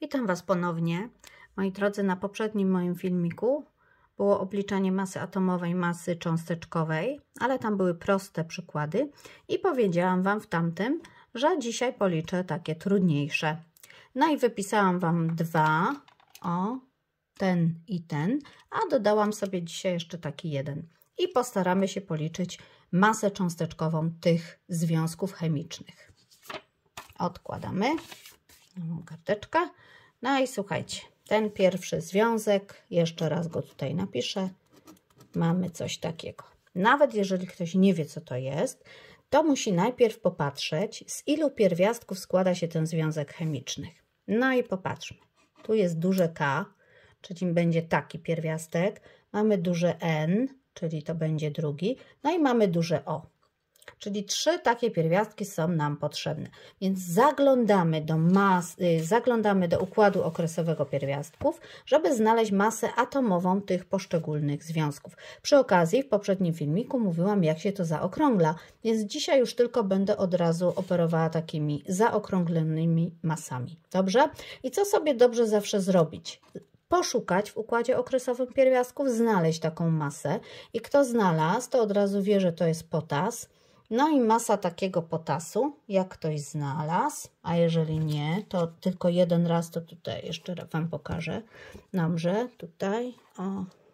Witam Was ponownie. Moi drodzy, na poprzednim moim filmiku było obliczanie masy atomowej, masy cząsteczkowej, ale tam były proste przykłady i powiedziałam Wam w tamtym, że dzisiaj policzę takie trudniejsze. No i wypisałam Wam dwa, o, ten i ten, a dodałam sobie dzisiaj jeszcze taki jeden. I postaramy się policzyć masę cząsteczkową tych związków chemicznych. Odkładamy karteczkę no i słuchajcie, ten pierwszy związek, jeszcze raz go tutaj napiszę, mamy coś takiego. Nawet jeżeli ktoś nie wie, co to jest, to musi najpierw popatrzeć, z ilu pierwiastków składa się ten związek chemicznych. No i popatrzmy. Tu jest duże K, czyli będzie taki pierwiastek. Mamy duże N, czyli to będzie drugi. No i mamy duże O. Czyli trzy takie pierwiastki są nam potrzebne. Więc zaglądamy do, mas, y, zaglądamy do układu okresowego pierwiastków, żeby znaleźć masę atomową tych poszczególnych związków. Przy okazji w poprzednim filmiku mówiłam, jak się to zaokrągla, więc dzisiaj już tylko będę od razu operowała takimi zaokrąglonymi masami. Dobrze? I co sobie dobrze zawsze zrobić? poszukać w układzie okresowym pierwiastków, znaleźć taką masę i kto znalazł, to od razu wie, że to jest potas, no i masa takiego potasu, jak ktoś znalazł, a jeżeli nie, to tylko jeden raz, to tutaj jeszcze Wam pokażę namrze, tutaj, o,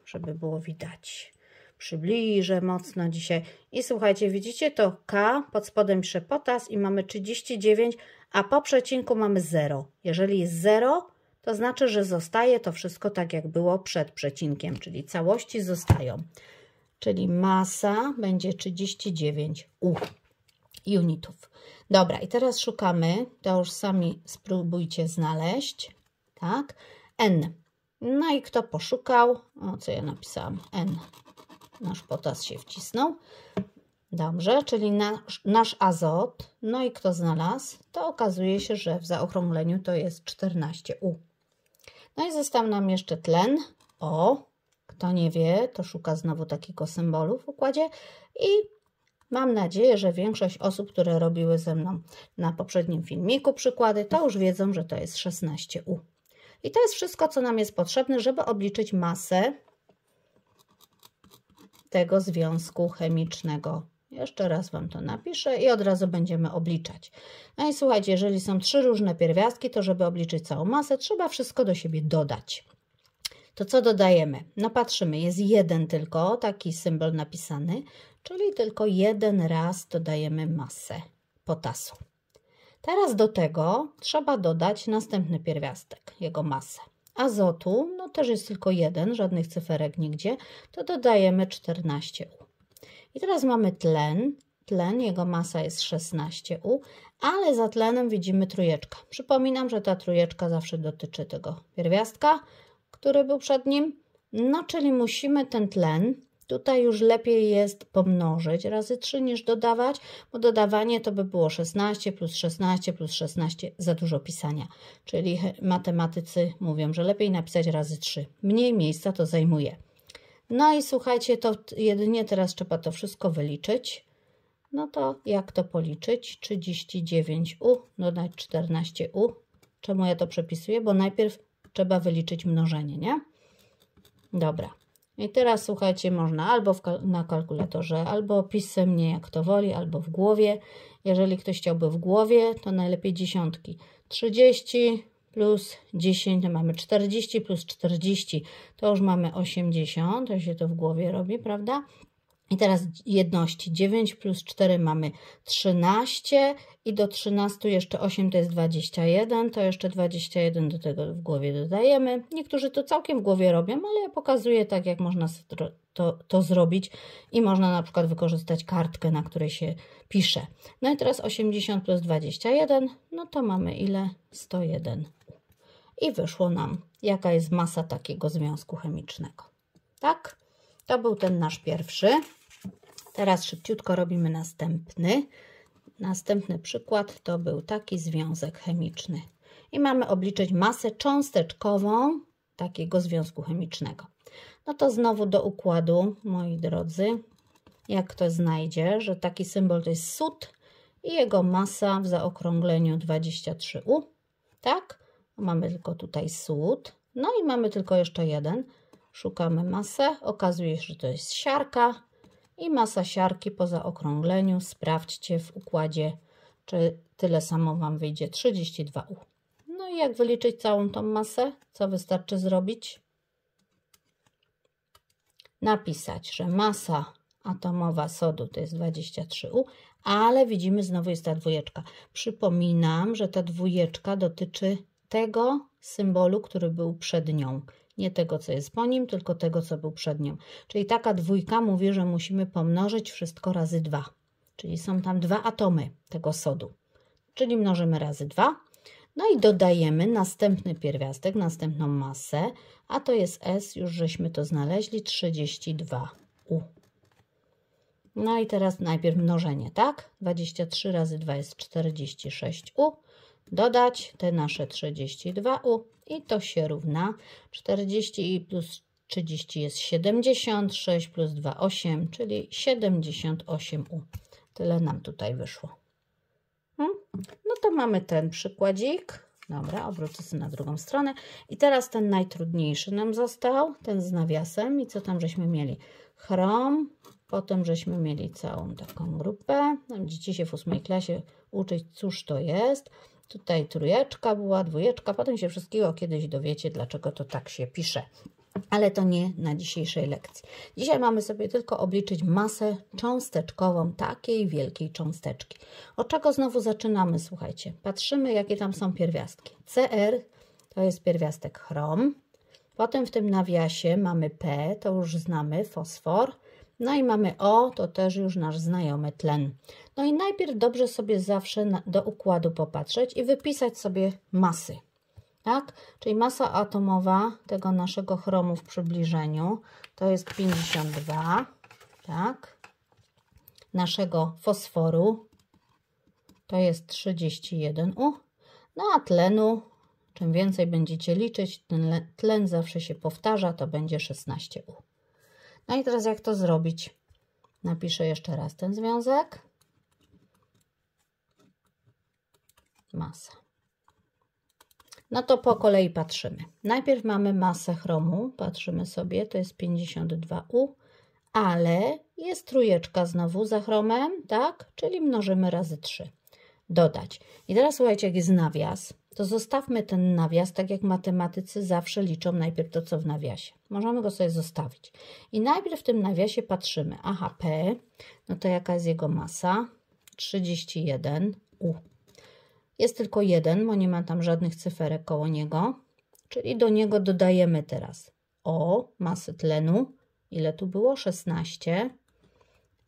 żeby było widać. Przybliżę mocno dzisiaj. I słuchajcie, widzicie to K, pod spodem pisze potas i mamy 39, a po przecinku mamy 0. Jeżeli jest 0, to znaczy, że zostaje to wszystko tak, jak było przed przecinkiem, czyli całości zostają czyli masa będzie 39 U unitów. Dobra, i teraz szukamy, to już sami spróbujcie znaleźć, tak, N. No i kto poszukał, o co ja napisałam, N. Nasz potas się wcisnął. Dobrze, czyli nasz, nasz azot, no i kto znalazł, to okazuje się, że w zaokrągleniu to jest 14U. No i został nam jeszcze tlen, O, kto nie wie, to szuka znowu takiego symbolu w układzie i mam nadzieję, że większość osób, które robiły ze mną na poprzednim filmiku przykłady, to już wiedzą, że to jest 16U. I to jest wszystko, co nam jest potrzebne, żeby obliczyć masę tego związku chemicznego. Jeszcze raz Wam to napiszę i od razu będziemy obliczać. No i słuchajcie, jeżeli są trzy różne pierwiastki, to żeby obliczyć całą masę, trzeba wszystko do siebie dodać to co dodajemy? No patrzymy, jest jeden tylko, taki symbol napisany, czyli tylko jeden raz dodajemy masę potasu. Teraz do tego trzeba dodać następny pierwiastek, jego masę. Azotu, no też jest tylko jeden, żadnych cyferek nigdzie, to dodajemy 14U. I teraz mamy tlen, tlen, jego masa jest 16U, ale za tlenem widzimy trójeczkę. Przypominam, że ta trójeczka zawsze dotyczy tego pierwiastka, który był przed nim. No, czyli musimy ten tlen, tutaj już lepiej jest pomnożyć razy 3 niż dodawać, bo dodawanie to by było 16 plus 16 plus 16 za dużo pisania. Czyli matematycy mówią, że lepiej napisać razy 3. Mniej miejsca to zajmuje. No i słuchajcie, to jedynie teraz trzeba to wszystko wyliczyć. No to jak to policzyć? 39u dodać 14u. Czemu ja to przepisuję? Bo najpierw trzeba wyliczyć mnożenie, nie? Dobra. I teraz słuchajcie, można albo kal na kalkulatorze, albo pisemnie, jak to woli, albo w głowie. Jeżeli ktoś chciałby w głowie, to najlepiej dziesiątki. 30 plus 10, no mamy 40 plus 40, to już mamy 80, to się to w głowie robi, prawda? I teraz jedności 9 plus 4 mamy 13 i do 13 jeszcze 8 to jest 21, to jeszcze 21 do tego w głowie dodajemy. Niektórzy to całkiem w głowie robią, ale ja pokazuję tak, jak można to, to zrobić i można na przykład wykorzystać kartkę, na której się pisze. No i teraz 80 plus 21, no to mamy ile? 101. I wyszło nam, jaka jest masa takiego związku chemicznego. Tak? To był ten nasz pierwszy. Teraz szybciutko robimy następny. Następny przykład to był taki związek chemiczny. I mamy obliczyć masę cząsteczkową takiego związku chemicznego. No to znowu do układu, moi drodzy, jak ktoś znajdzie, że taki symbol to jest sód i jego masa w zaokrągleniu 23U, tak? Mamy tylko tutaj sód, no i mamy tylko jeszcze jeden, Szukamy masę, okazuje się, że to jest siarka i masa siarki po zaokrągleniu. Sprawdźcie w układzie, czy tyle samo Wam wyjdzie 32U. No i jak wyliczyć całą tą masę? Co wystarczy zrobić? Napisać, że masa atomowa sodu to jest 23U, ale widzimy znowu jest ta dwójeczka. Przypominam, że ta dwójeczka dotyczy tego symbolu, który był przed nią, nie tego, co jest po nim, tylko tego, co był przed nią. Czyli taka dwójka mówi, że musimy pomnożyć wszystko razy dwa. Czyli są tam dwa atomy tego sodu. Czyli mnożymy razy dwa. No i dodajemy następny pierwiastek, następną masę, a to jest S, już żeśmy to znaleźli, 32U. No i teraz najpierw mnożenie, tak? 23 razy 2 jest 46U. Dodać te nasze 32U i to się równa 40 plus 30 jest 76 plus 2 8, czyli 78u. Tyle nam tutaj wyszło. Hmm? No to mamy ten przykładzik. Dobra, obrócę sobie na drugą stronę. I teraz ten najtrudniejszy nam został, ten z nawiasem. I co tam żeśmy mieli? Chrom, potem żeśmy mieli całą taką grupę. Dzieci się w ósmej klasie uczyć, cóż to jest. Tutaj trójeczka była, dwójeczka, potem się wszystkiego kiedyś dowiecie, dlaczego to tak się pisze. Ale to nie na dzisiejszej lekcji. Dzisiaj mamy sobie tylko obliczyć masę cząsteczkową takiej wielkiej cząsteczki. Od czego znowu zaczynamy, słuchajcie. Patrzymy, jakie tam są pierwiastki. CR to jest pierwiastek chrom. Potem w tym nawiasie mamy P, to już znamy, fosfor. No i mamy O, to też już nasz znajomy tlen. No i najpierw dobrze sobie zawsze na, do układu popatrzeć i wypisać sobie masy. Tak? Czyli masa atomowa tego naszego chromu w przybliżeniu to jest 52, tak? Naszego fosforu to jest 31U, no a tlenu, czym więcej będziecie liczyć, ten tlen zawsze się powtarza, to będzie 16U. No i teraz jak to zrobić? Napiszę jeszcze raz ten związek. Masa. No to po kolei patrzymy. Najpierw mamy masę chromu, patrzymy sobie, to jest 52U, ale jest trójeczka znowu za chromem, tak? Czyli mnożymy razy 3. Dodać. I teraz słuchajcie, jak jest nawias, to zostawmy ten nawias, tak jak matematycy zawsze liczą najpierw to, co w nawiasie. Możemy go sobie zostawić. I najpierw w tym nawiasie patrzymy. Aha, P, no to jaka jest jego masa? 31 U. Jest tylko jeden, bo nie ma tam żadnych cyferek koło niego. Czyli do niego dodajemy teraz O, masy tlenu. Ile tu było? 16.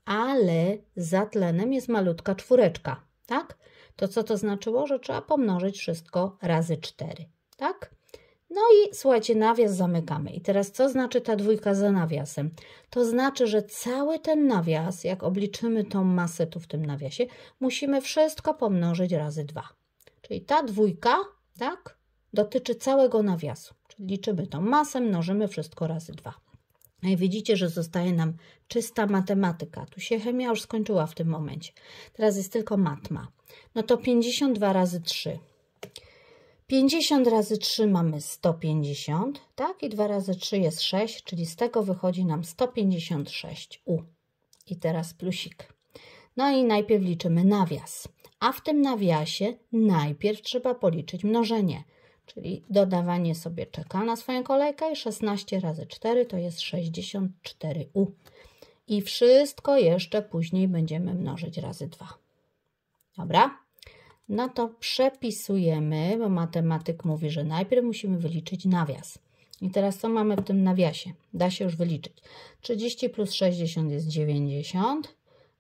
Ale za tlenem jest malutka czwóreczka, tak? to co to znaczyło? Że trzeba pomnożyć wszystko razy 4, tak? No i słuchajcie, nawias zamykamy. I teraz co znaczy ta dwójka za nawiasem? To znaczy, że cały ten nawias, jak obliczymy tą masę tu w tym nawiasie, musimy wszystko pomnożyć razy 2. Czyli ta dwójka, tak, dotyczy całego nawiasu. Czyli liczymy tą masę, mnożymy wszystko razy 2. No i Widzicie, że zostaje nam czysta matematyka. Tu się chemia już skończyła w tym momencie. Teraz jest tylko matma. No to 52 razy 3. 50 razy 3 mamy 150, tak? I 2 razy 3 jest 6, czyli z tego wychodzi nam 156 u. I teraz plusik. No i najpierw liczymy nawias. A w tym nawiasie najpierw trzeba policzyć mnożenie czyli dodawanie sobie czeka na swoją kolejkę i 16 razy 4 to jest 64u. I wszystko jeszcze później będziemy mnożyć razy 2. Dobra? No to przepisujemy, bo matematyk mówi, że najpierw musimy wyliczyć nawias. I teraz co mamy w tym nawiasie? Da się już wyliczyć. 30 plus 60 jest 90.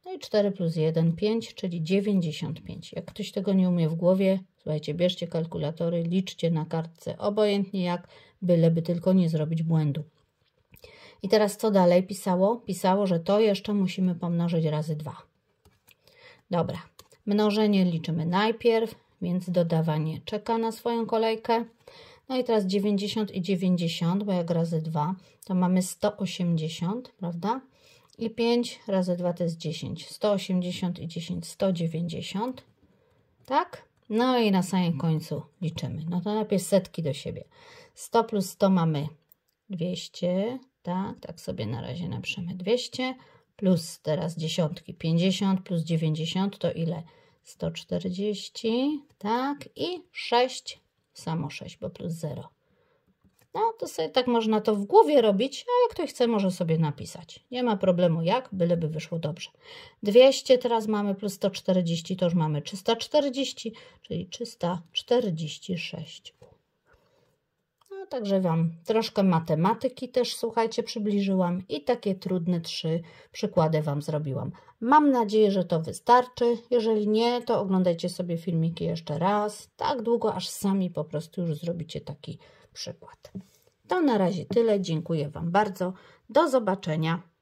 No i 4 plus 1, 5, czyli 95. Jak ktoś tego nie umie w głowie, Słuchajcie, bierzcie kalkulatory, liczcie na kartce, obojętnie jak, byleby tylko nie zrobić błędu. I teraz co dalej pisało? Pisało, że to jeszcze musimy pomnożyć razy 2. Dobra, mnożenie liczymy najpierw, więc dodawanie czeka na swoją kolejkę. No i teraz 90 i 90, bo jak razy 2, to mamy 180, prawda? I 5 razy 2 to jest 10. 180 i 10, 190, tak? No i na samym końcu liczymy. No to najpierw setki do siebie. 100 plus 100 mamy 200, tak? Tak sobie na razie naprzemy 200 plus teraz dziesiątki 50 plus 90 to ile? 140, tak? I 6, samo 6, bo plus 0. No to sobie tak można to w głowie robić, a jak ktoś chce, może sobie napisać. Nie ma problemu jak, byleby wyszło dobrze. 200 teraz mamy plus 140, to już mamy 340, czyli 346. No także Wam troszkę matematyki też, słuchajcie, przybliżyłam i takie trudne trzy przykłady Wam zrobiłam. Mam nadzieję, że to wystarczy. Jeżeli nie, to oglądajcie sobie filmiki jeszcze raz, tak długo, aż sami po prostu już zrobicie taki przykład. To na razie tyle. Dziękuję Wam bardzo. Do zobaczenia.